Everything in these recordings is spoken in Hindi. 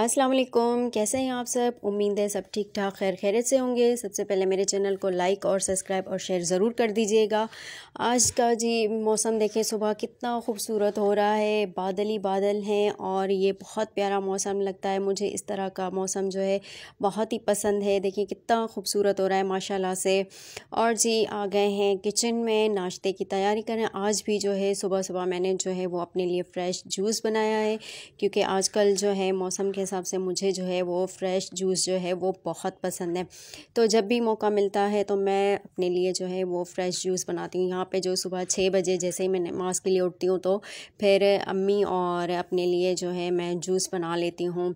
अस्सलाम वालेकुम कैसे हैं आप सब उम्मीद है सब ठीक ठाक खैर खैरत से होंगे सबसे पहले मेरे चैनल को लाइक और सब्सक्राइब और शेयर ज़रूर कर दीजिएगा आज का जी मौसम देखें सुबह कितना खूबसूरत हो रहा है बादल ही बादल हैं और ये बहुत प्यारा मौसम लगता है मुझे इस तरह का मौसम जो है बहुत ही पसंद है देखिए कितना खूबसूरत हो रहा है माशाल्लाह से और जी आ गए हैं किचन में नाश्ते की तैयारी करें आज भी जो है सुबह सुबह मैंने जो है वो अपने लिए फ़्रेश जूस बनाया है क्योंकि आज जो है मौसम के हिसाब से मुझे जो है वो फ्रेश जूस जो है वो बहुत पसंद है तो जब भी मौका मिलता है तो मैं अपने लिए जो है वो फ्रेश जूस बनाती हूँ यहाँ पे जो सुबह छः बजे जैसे ही मैं नमाज के लिए उठती हूँ तो फिर अम्मी और अपने लिए जो है मैं जूस बना लेती हूँ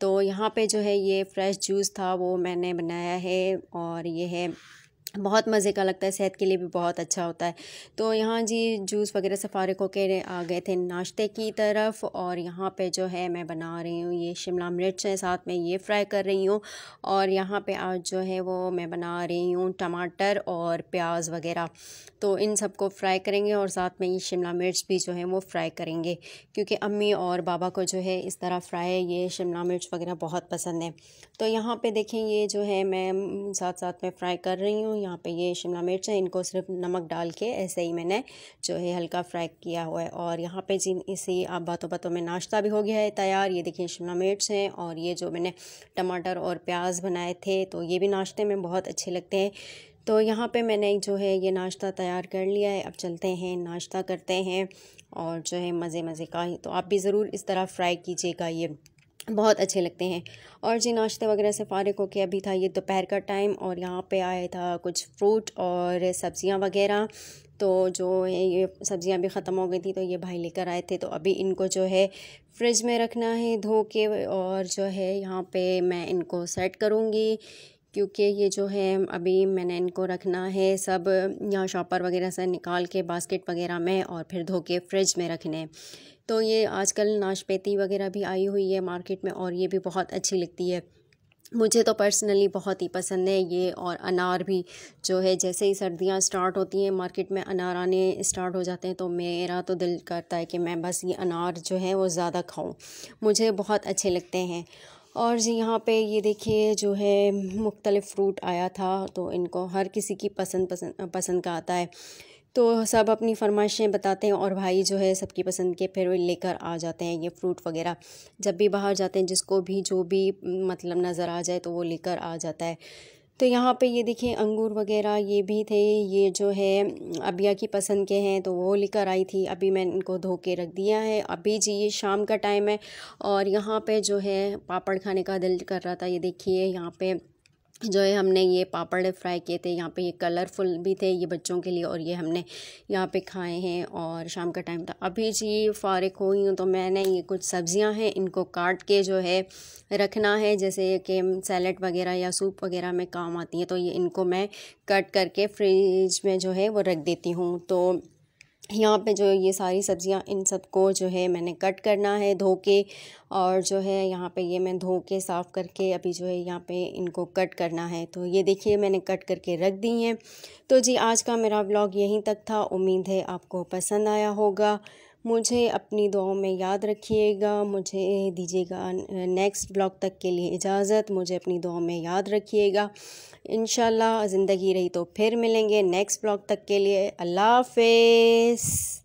तो यहाँ पे जो है ये फ्रेश जूस था वो मैंने बनाया है और ये है बहुत मज़े का लगता है सेहत के लिए भी बहुत अच्छा होता है तो यहाँ जी जूस वगैरह से फारिग होकर आ गए थे नाश्ते की तरफ और यहाँ पे जो है मैं बना रही हूँ ये शिमला मिर्च है साथ में ये फ्राई कर रही हूँ और यहाँ पे आज जो है वो मैं बना रही हूँ टमाटर और प्याज वगैरह तो इन सबको फ्राई करेंगे और साथ में ये शिमला मिर्च भी जो है वो फ्राई करेंगे क्योंकि अम्मी और बाबा को जो है इस तरह फ्राई ये शिमला मिर्च वगैरह बहुत पसंद है तो यहाँ पर देखें ये जो है मैं साथ साथ में फ़्राई कर रही हूँ यहाँ पे ये शिमला मिर्च है इनको सिर्फ नमक डाल के ऐसे ही मैंने जो है हल्का फ्राई किया हुआ है और यहाँ पे जिन इसी आप बातों बातों में नाश्ता भी हो गया है तैयार ये देखिए शिमला मिर्च है और ये जो मैंने टमाटर और प्याज बनाए थे तो ये भी नाश्ते में बहुत अच्छे लगते हैं तो यहाँ पे मैंने जो है ये नाश्ता तैयार कर लिया है अब चलते हैं नाश्ता करते हैं और जो है मज़े मज़े का ही तो आप भी ज़रूर इस तरह फ्राई कीजिएगा ये बहुत अच्छे लगते हैं और जी नाश्ते वगैरह से फारग होके अभी था ये दोपहर का टाइम और यहाँ पे आया था कुछ फ्रूट और सब्ज़ियाँ वगैरह तो जो ये सब्ज़ियाँ भी ख़त्म हो गई थी तो ये भाई लेकर आए थे तो अभी इनको जो है फ्रिज में रखना है धो के और जो है यहाँ पे मैं इनको सेट करूँगी क्योंकि ये जो है अभी मैंने इनको रखना है सब यहाँ शॉपर वगैरह से निकाल के बास्केट वगैरह में और फिर धो के फ्रिज में रखने तो ये आजकल नाशपेती वगैरह भी आई हुई है मार्केट में और ये भी बहुत अच्छी लगती है मुझे तो पर्सनली बहुत ही पसंद है ये और अनार भी जो है जैसे ही सर्दियाँ स्टार्ट होती हैं मार्केट में अनार आने स्टार्ट हो जाते हैं तो मेरा तो दिल करता है कि मैं बस ये अनार जो है वो ज़्यादा खाऊं मुझे बहुत अच्छे लगते हैं और जी यहाँ पे ये देखिए जो है मुख्तलिफ़ फ्रूट आया था तो इनको हर किसी की पसंद पसंद पसंद का आता है तो सब अपनी फरमाइशें बताते हैं और भाई जो है सबकी पसंद के फिर लेकर आ जाते हैं ये फ्रूट वगैरह जब भी बाहर जाते हैं जिसको भी जो भी मतलब नज़र आ जाए तो वो लेकर आ जाता है तो यहाँ पे ये देखिए अंगूर वगैरह ये भी थे ये जो है अबिया की पसंद के हैं तो वो लेकर आई थी अभी मैं इनको धो के रख दिया है अभी जी ये शाम का टाइम है और यहाँ पे जो है पापड़ खाने का दिल कर रहा था ये देखिए यहाँ पे जो है हमने ये पापड़ फ्राई किए थे यहाँ पे ये कलरफुल भी थे ये बच्चों के लिए और ये हमने यहाँ पे खाए हैं और शाम का टाइम था अभी जी फारिक हुई हूँ तो मैंने ये कुछ सब्ज़ियाँ हैं इनको काट के जो है रखना है जैसे कि सैलड वगैरह या सूप वगैरह में काम आती है तो ये इनको मैं कट करके फ्रिज में जो है वो रख देती हूँ तो यहाँ पे जो ये सारी सब्ज़ियाँ इन सब को जो है मैंने कट करना है धो के और जो है यहाँ पे ये मैं धो के साफ़ करके अभी जो है यहाँ पे इनको कट करना है तो ये देखिए मैंने कट करके रख दी हैं तो जी आज का मेरा ब्लॉग यहीं तक था उम्मीद है आपको पसंद आया होगा मुझे अपनी दुआओं में याद रखिएगा मुझे दीजिएगा नेक्स्ट ब्लॉग तक के लिए इजाज़त मुझे अपनी दुआओं में याद रखिएगा इन ज़िंदगी रही तो फिर मिलेंगे नेक्स्ट ब्लॉग तक के लिए अल्लाह हाफिज़